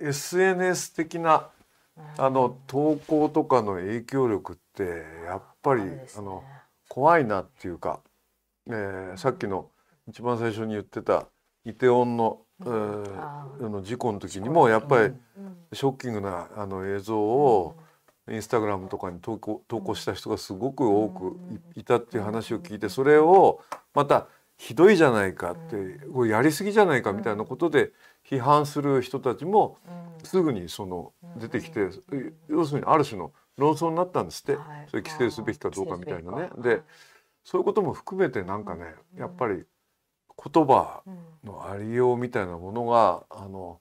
SNS 的なあの投稿とかの影響力ってやっぱりあの怖いなっていうか、えー、さっきの一番最初に言ってたイテオンの、の事故の時にもやっぱりショッキングなあの映像をインスタグラムとかに投稿投稿した人がすごく多くいたっていう話を聞いてそれをまたひどいじゃないかってやりすぎじゃないかみたいなことで批判する人たちもすぐにその出てきて、要するにある種の論争になったんですって、それ規制すべきかどうかみたいなね。でそういうことも含めてなんかね、やっぱり言葉のありようみたいなものが、あの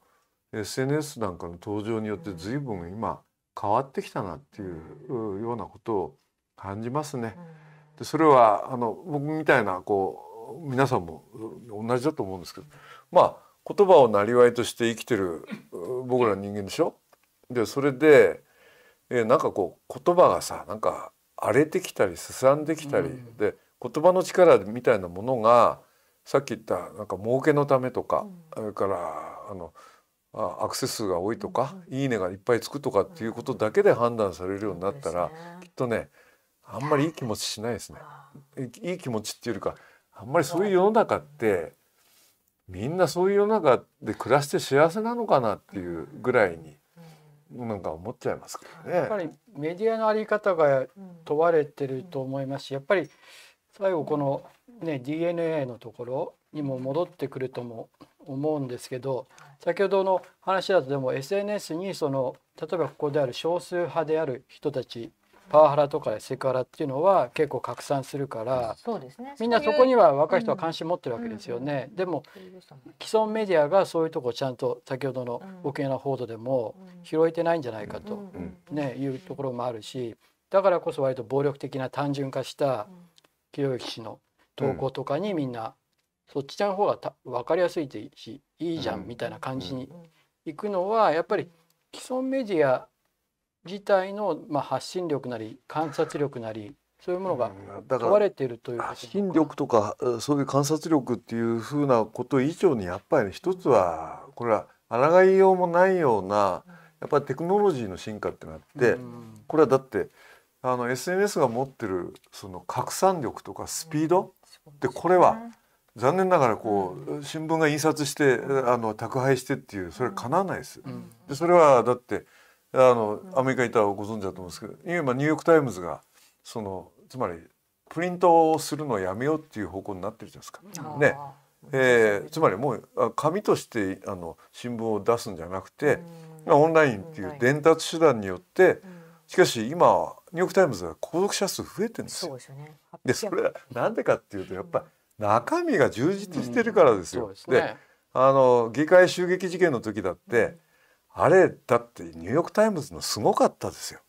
SNS なんかの登場によって随分今変わってきたなっていうようなことを感じますね。でそれはあの僕みたいなこう皆さんも同じだと思うんですけどまあ言葉を生りわいとして生きてる僕ら人間でしょでそれで、えー、なんかこう言葉がさなんか荒れてきたりすさんできたり、うん、で言葉の力みたいなものがさっき言ったなんか儲けのためとか、そ、れ、からあのあアクセス数が多いとか、うん、いいねがいっぱいつくとかっていうことだけで判断されるようになったら、うんね、きっとねあんまりいい気持ちしないですね。いい気持ちっていうよりかあんまりそういう世の中ってみんなそういう世の中で暮らして幸せなのかなっていうぐらいになんか思っちゃいますけどね。やっぱりメディアのあり方が問われてると思いますしやっぱり最後この、ね、DNA のところにも戻ってくるとも思うんですけど先ほどの話だとでも SNS にその例えばここである少数派である人たちパワハラとかセクハラっていうのは結構拡散するから、ね、みんなそこには若い人は関心持ってるわけですよね、でも既存メディアがそういうとこちゃんと先ほどの沖縄報道でも拾えてないんじゃないかと、ね、いうところもあるしだからこそ割と暴力的な単純化した清行氏の投稿とかにみんな、そっちの方がた分かりやすいしいいじゃんみたいな感じに行くのはやっぱり既存メディア自体の、まあ、発信力なり観察力なりそういうものが問われているという、発信力とかそういう観察力っていうふうなこと以上にやっぱり一つはこれは抗いようもないようなやっぱりテクノロジーの進化ってなって、うん、これはだってあの SNS が持ってるその拡散力とかスピード、うん、でこれは残念ながらこう新聞が印刷してあの宅配してっていうそれかなわないです。でそれはだってあのアメリカにいたらご存知だと思うんですけど今ニューヨーク・タイムズがそのつまりプリントをするのをやめようっていう方向になってるじゃないですか。ねえー、つまりもう紙としてあの新聞を出すんじゃなくて、まあ、オンラインっていう伝達手段によって、しかし今ニューヨーク・タイムズは購読者数増えてるんですよ。でそれはなんでかっていうとやっぱ中身が充実してるからですよ。であの議会襲撃事件の時だって、あれだってニューヨーク・タイムズのすごかったですよ、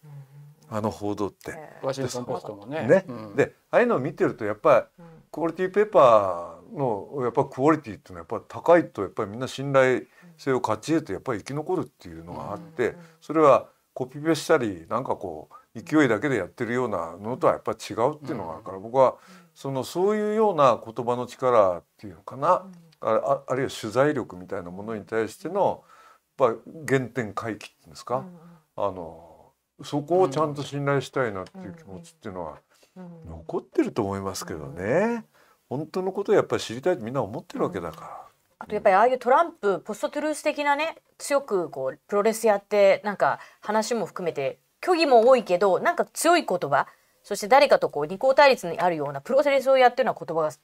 あの報道って。ワシントン・ポストもね。ねでああいうのを見てるとやっぱりクオリティペーパーのやっぱクオリティっていうのはやっぱ高いとやっぱりみんな信頼性を勝ち得てやっぱり生き残るっていうのがあってそれはコピペしたりなんかこう勢いだけでやってるようなのとはやっぱり違うっていうのがあるから僕はそのそういうような言葉の力っていうのかなああるいは取材力みたいなものに対しての、ぱ原点回帰っていうんですか、うん、あのそこをちゃんと信頼したいなっていう気持ちっていうのは残ってると思いますけどね、本当のことをやっぱり知りたいってみんな思ってるわけだから。あとやっぱりああいうトランプポストトゥルース的なね強くこうプロレスやってなんか話も含めて虚偽も多いけどなんか強い言葉そして誰かとこう二項対立にあるようなプロセスをやってるような言葉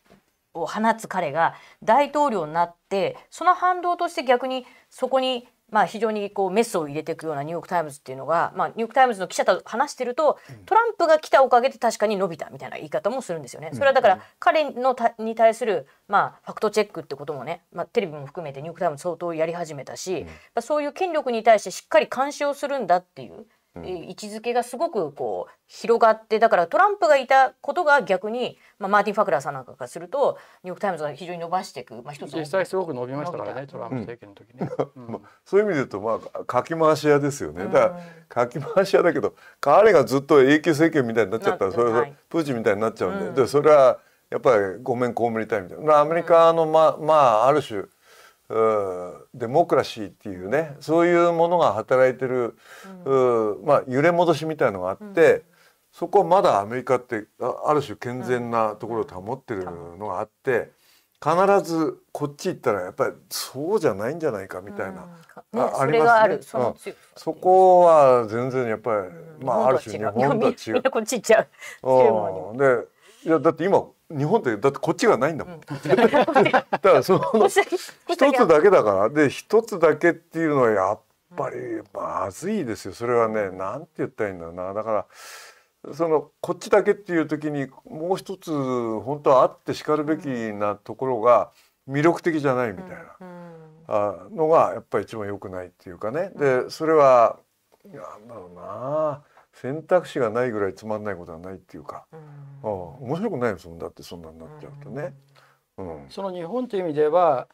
を放つ彼が大統領になってその反動として逆にそこにまあ、非常にこうメスを入れていくようなニューヨーク・タイムズっていうのが、まあ、ニューヨーク・タイムズの記者と話してると、トランプが来たおかげで確かに伸びたみたいな言い方もするんですよね。それはだから彼のに対する、まあ、ファクトチェックってこともね、まあ、テレビも含めてニューヨーク・タイムズ相当やり始めたし、うん、そういう権力に対してしっかり監視をするんだっていう位置づけがすごくこう広がってだからトランプがいたことが逆に、まあ、マーティン・ファクラーさんなんかからするとニューヨーク・タイムズが非常に伸ばしていく、まあ、一つ実際すごく伸びましたからねトランプ政権の時に、うんまあ、そういう意味で言うとまあかき回し屋ですよねだからかき回し屋だけど彼がずっと永久政権みたいになっちゃったらそれ、はプーチンみたいになっちゃうんで,、でそれはやっぱりごめんこうむりたいみたいなアメリカのま,、まあある種デモクラシーっていうねそういうものが働いてる、うん、まあ、揺れ戻しみたいのがあって、うん、そこはまだアメリカってある種健全なところを保ってるのがあって必ずこっち行ったらやっぱりそうじゃないんじゃないかみたいな、うんね、ありますねそ、そこは全然やっぱり、まあ、ある種日本と違う。うでいやだって今日本ってだってこっちがないんだもん。だからその 一つだけだからで一つだけっていうのはやっぱりまずいですよ。それはねなんて言ったらいいんだろうなだから。そのこっちだけっていう時にもう一つ本当はあってしかるべきなところが魅力的じゃないみたいな、あのがやっぱり一番良くないっていうかねでそれはなんだろうな選択肢がないぐらいつまんないことはないっていうか、うん、ああ面白くないですもんだってそんなになっちゃうとね。うん、うん、その日本という意味では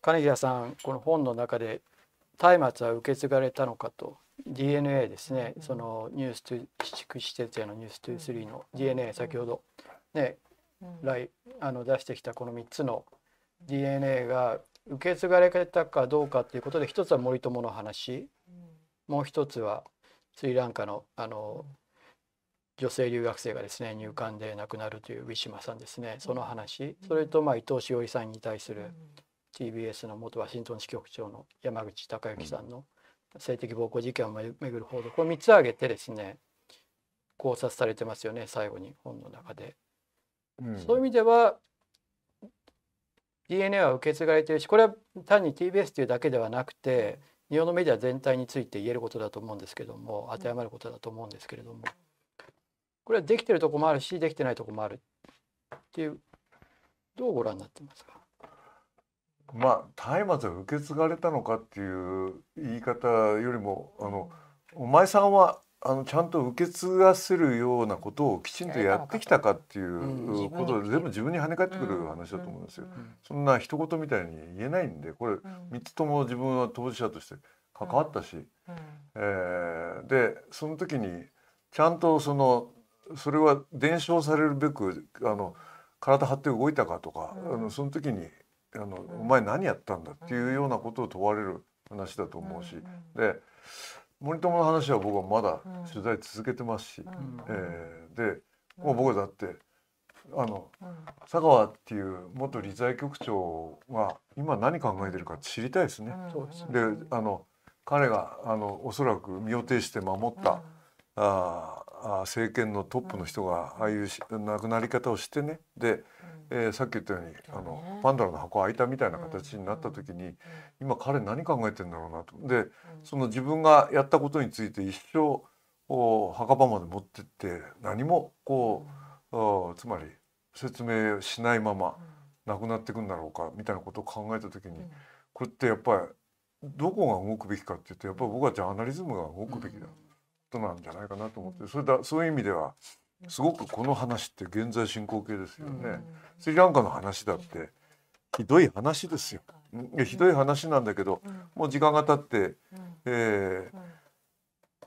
金平さんこの本の中で「松明は受け継がれたのか」と DNA ですね、うん、そのニュースと七福施設への「ニュース23」の DNA 先ほどね、来あの出してきたこの3つの DNA が受け継がれたかどうかっていうことで一つは森友の話もう一つはスリランカのあの女性留学生がですね入管で亡くなるというウィシュマさんですねその話それとまあ伊藤詩織さんに対する TBS の元ワシントン支局長の山口孝之さんの性的暴行事件をめぐる報道これ3つ挙げてですね考察されてますよね最後に本の中で。そういう意味では DNA は受け継がれてるしこれは単に TBS というだけではなくて日本のメディア全体について言えることだと思うんですけども当てはまることだと思うんですけれどもこれはできてるとこもあるしできてないとこもあるっていうどうご覧になってますかまあ松明を受け継がれたのかっていう言い方よりもあのお前さんはあのちゃんと受け継がせるようなことをきちんとやってきたかっていうことで全部自分に跳ね返ってくる話だと思うんですよ。そんな一言みたいに言えないんでこれ3つとも自分は当事者として関わったし、えでその時にちゃんとそのそれは伝承されるべくあの体張って動いたかとか、あのその時にあの「お前何やったんだ」っていうようなことを問われる話だと思うし。で森友の話は僕はまだ取材続けてますし、うん、えー、でもう僕だってあの、うん、佐川っていう元理財局長は今何考えてるか知りたいですね。うん、であの彼があのおそらく身を挺して守った、うん、あ政権のトップの人がああいう亡くなり方をしてねで、えー、さっき言ったようにあのパンダの箱開いたみたいな形になった時に今彼何考えてんだろうなと。でその自分がやったことについて一生こう墓場まで持ってって何もこうつまり説明しないまま亡くなっていくんだろうかみたいなことを考えた時にこれってやっぱりどこが動くべきかっていうとやっぱり僕はジャーナリズムが動くべきだ。うんことなんじゃないかなと思ってそれだそういう意味ではすごくこの話って現在進行形ですよね。スリランカの話だってひどい話ですよ。ひどい話なんだけど、もう時間が経って、え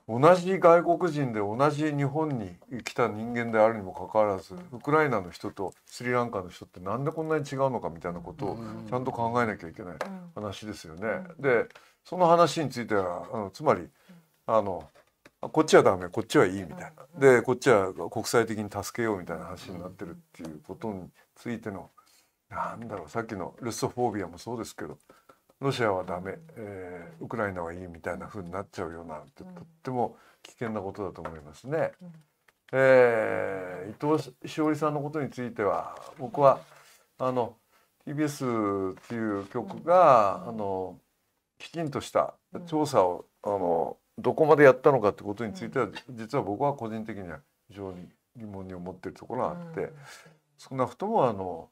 ー、同じ外国人で同じ日本に来た人間であるにもかかわらずウクライナの人とスリランカの人って何でこんなに違うのかみたいなことをちゃんと考えなきゃいけない話ですよね。でその話についてはあのつまりあのこっちはダメこっちはいいみたいなでこっちは国際的に助けようみたいな話になってるっていうことについてのなんだろうさっきのルストフォービアもそうですけどロシアはダメ、えー、ウクライナはいいみたいな風になっちゃうようなってとっても危険なことだと思いますね。えー、伊藤詩織さんのことについては僕はあの TBS っていう局があのきちんとした調査をあのどこまでやったのかってことについては、実は僕は個人的には非常に疑問に思ってるところがあって、少なくともあの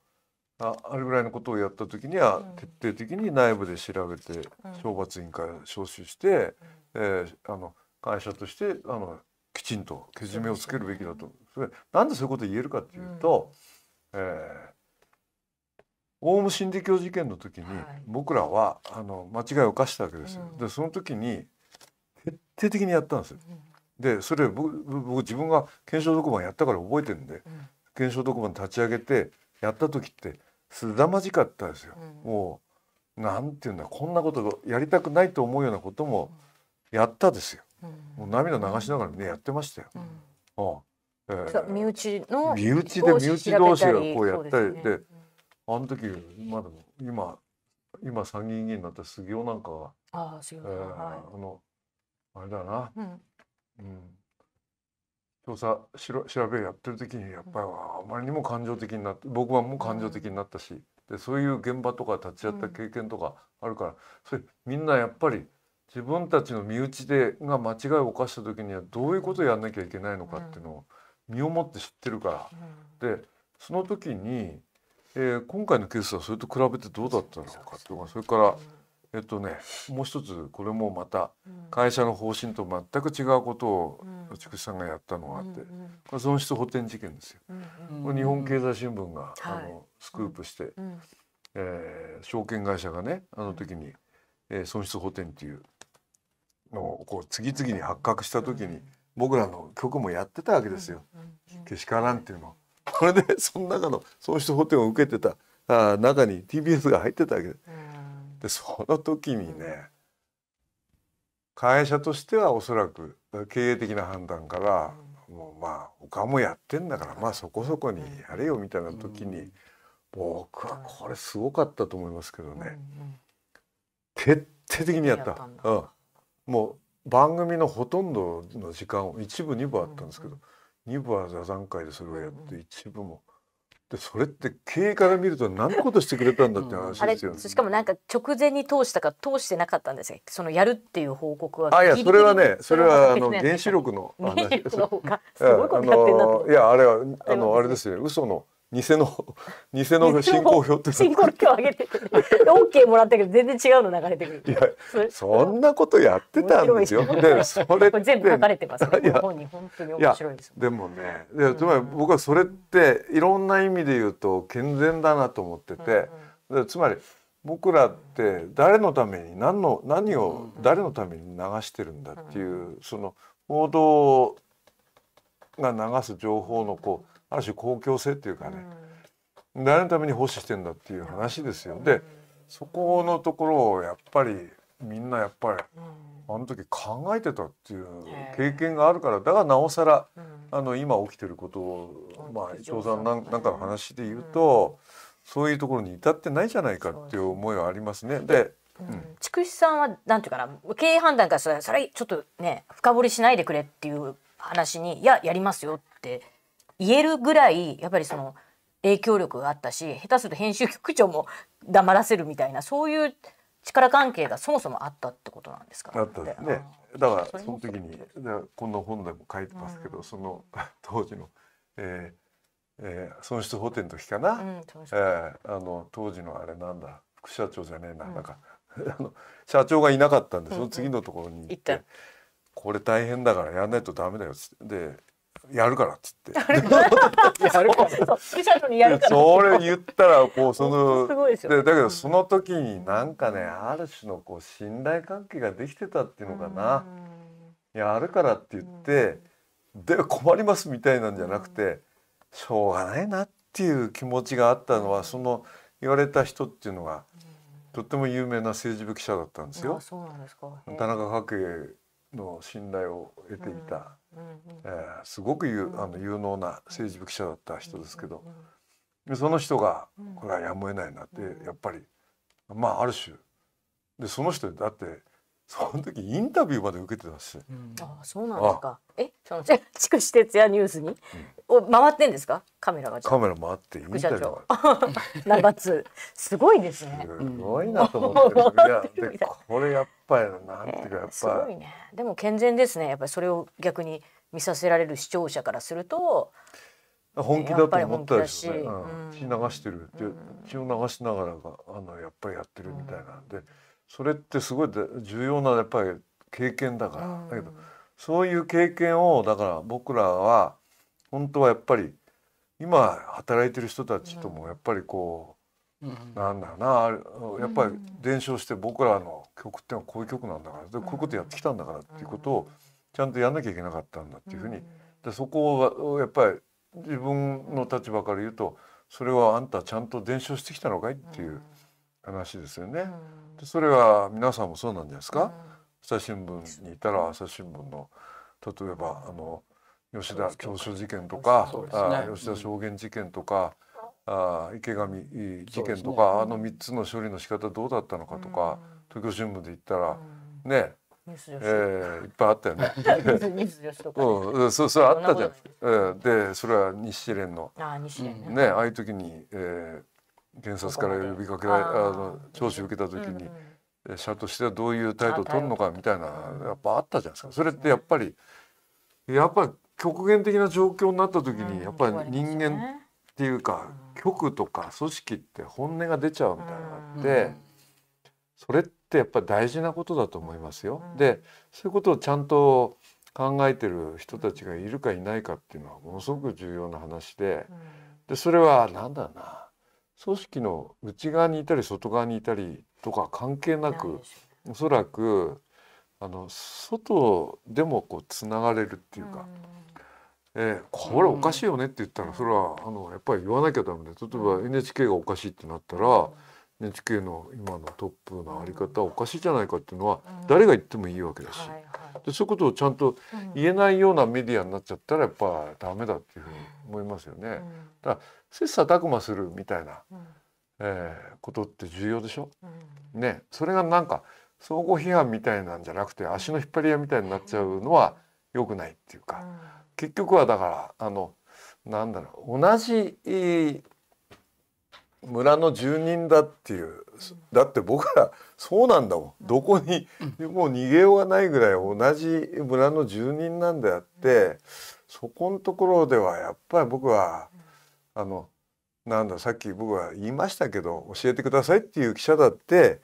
ああれぐらいのことをやった時には徹底的に内部で調べて懲罰委員会を招集して、えー、あの会社としてあのきちんとけじめをつけるべきだとそれなんでそういうことを言えるかというと、うん、えー、オウム真理教事件の時に僕らは、あの間違いを犯したわけですよ。でその時に徹底的にやったんですよ。でそれ僕僕自分が検証特番やったから覚えてるんで、検証特番立ち上げてやった時ってすだまじかったですよ。もうなんていうんだこんなことやりたくないと思うようなこともやったですよ。もう涙流しながらねやってましたよ。ああえー、身内の身内で身内同士がこうやったりで、ね、あの時まだ今今参議院議員になった杉尾なんかがあ,、えー、あのあれだな、うん、うん、調査しろ調べやってる時にやっぱりあまりにも感情的になって僕はもう感情的になったし、でそういう現場とか立ち会った経験とかあるから、それみんなやっぱり自分たちの身内でが間違いを犯した時にはどういうことをやんなきゃいけないのかっていうのを身をもって知ってるから、うん、でその時に、えー、今回のケースはそれと比べてどうだったのかとかそれから、えっとねもう一つこれもまた会社の方針と全く違うことを内紫さんがやったのがあって、これ損失補填事件ですよ、これ日本経済新聞が、あのスクープして、えー、証券会社がねあの時に、えー、損失補填っていうのをこう次々に発覚した時に僕らの局もやってたわけですよ、けしからんっていうのこれでその中の損失補填を受けてたあ中に TBS が入ってたわけです。でその時にね会社としてはおそらく経営的な判断から、もうまあ他もやってんだからまあそこそこにやれよみたいな時に、僕はこれすごかったと思いますけどね、徹底的にやった。うん、もう番組のほとんどの時間を一部二部あったんですけど、二部は座談会でそれをやって、一部もでそれって経営から見ると何のことしてくれたんだって話ですよね、ねしかもなんか直前に通したか通してなかったんですよそのやるっていう報告はあいやそれはねそれはあの原子力の話原子力の方がすごいことやってんだといやあれはあのあれですよ嘘の偽の 偽の進行表って進行表上げてて OK もらったけど全然違うの流れてくるいやそんなことやってたんですよでそれ全部書かれてますねい本に本当に面白いですでもねでつまり僕はそれっていろんな意味で言うと健全だなと思ってて、うつまり僕らって誰のために何の何を誰のために流してるんだっていう、その報道が流す情報のこうある種公共性っていうかね、うん、誰のために奉仕してんだっていう話ですよ。でそこのところをやっぱりみんなやっぱり、あの時考えてたっていう経験があるからだからなおさら、あの今起きてることを、まあ伊藤さんなんなんかの話で言うと、そういうところに至ってないじゃないかっていう思いはありますね。で筑紫、うん、さんはなんていうかな経営判断からそれそれちょっとね深掘りしないでくれっていう話にいややりますよって言えるぐらいやっぱりその影響力があったし下手すると編集局長も黙らせるみたいなそういう力関係がそもそもあったってことなんですかあったですね。だからその時にこんな本でも書いてますけど、うん、その 当時の、えーえー、損失補填の時かな、うん、えー、あの当時のあれなんだ副社長じゃねえなうん、なんか あの社長がいなかったんでその次のところに行って、うんうん、これ大変だからやんないとダメだよっつってでやるからっつって。やるから。ルやるから。それ言ったらこうそのでだけどその時になんかねある種のこう信頼関係ができてたっていうのかな。やるからって言ってで困りますみたいなんじゃなくてしょうがないなっていう気持ちがあったのはその言われた人っていうのがとっても有名な政治部記者だったんですよ。田中角栄の信頼を得ていた。えー、すごく有あの有能な政治部記者だった人ですけど、でその人がこれはやむを得ないなってやっぱりまあある種でその人だってその時インタビューまで受けてたし、うん、あそうなんですかえその筑紫哲也ニュースに、うん、を回ってんですかカメラがカメラ回ってインタビュー長津すごいですねすごいなと思ってる、うん、いこれやっぱりなんていうかやっぱり、ね、でも健全ですねやっぱりそれを逆に見させられる視聴者からすると本気だと思ったでしょうね、血流してるって血を流しながらあのやっぱりやってるみたいなんで。それってすごい重要なやっぱり経験だから、うん、だけどそういう経験をだから僕らは本当はやっぱり今働いてる人たちともやっぱりこう、うん、なんだろうなやっぱり伝承して僕らの曲ってのはこういう曲なんだからでこういうことやってきたんだからっていうことをちゃんとやんなきゃいけなかったんだっていうふうにでそこをやっぱり自分の立場から言うとそれはあんたちゃんと伝承してきたのかいっていう。話ですよね。でそれは皆さんもそうなんじゃないですか。朝日新聞にいたら朝日新聞の例えばあの吉田教書事件とか、ね、あ吉田証言事件とか、うん、あ池上事件とか、ね、あの三つの処理の仕方どうだったのかとか、うん、東京新聞で言ったら、うん、ねえー、いっぱいあったよね。うん、そうそうあったじゃん。えー、でそれは日誌連の日ね、ね、ああいう時に、えー、検察から呼びかけられあの聴取受けた時に、うん、社としてはどういう態度を取るのかみたいなやっぱあったじゃないですかそれってやっぱり、やっぱり極限的な状況になった時に、やっぱり人間っていうか、局とか組織って本音が出ちゃうみたいなのがあって、それってやっぱり大事なことだと思いますよ。でそういうことをちゃんと考えてる人たちがいるかいないかっていうのはものすごく重要な話で,、でそれは何だろうな組織の内側にいたり外側にいたりとか関係なく、おそらくあの外でもこうつながれるっていうか、うん、えー、これおかしいよねって言ったら、うん、それはあのやっぱり言わなきゃダメで例えば NHK がおかしいってなったら。うん NHK の今のトップのあり方おかしいじゃないかっていうのは誰が言ってもいいわけだし、でそういうことをちゃんと言えないようなメディアになっちゃったらやっぱダメだっていうふうに思いますよね。だから切磋琢磨するみたいな、えことって重要でしょ、ね、それがなんか相互批判みたいなんじゃなくて足の引っ張り屋みたいになっちゃうのは良くないっていうか、結局はだからあのなんだろう同じ、村の住人だっていう、だって僕らそうなんだもん、どこに、もう逃げようがないぐらい同じ村の住人なんであって、そこのところではやっぱり僕は、あのなんださっき僕は言いましたけど教えてくださいっていう記者だって、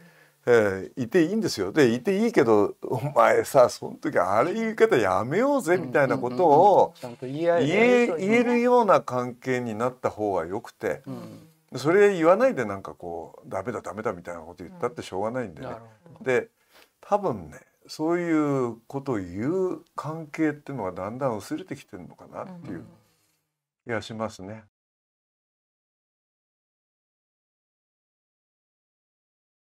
えー、いていいんですよでいていいけどお前さその時あれ言い方やめようぜみたいなことを言えるような関係になった方がよくて、うんそれ言わないでなんかこうダメだダメだみたいなこと言ったってしょうがないんでね。で多分ねそういうことを言う関係っていうのがだんだん薄れてきてるのかなっていう気がしますね。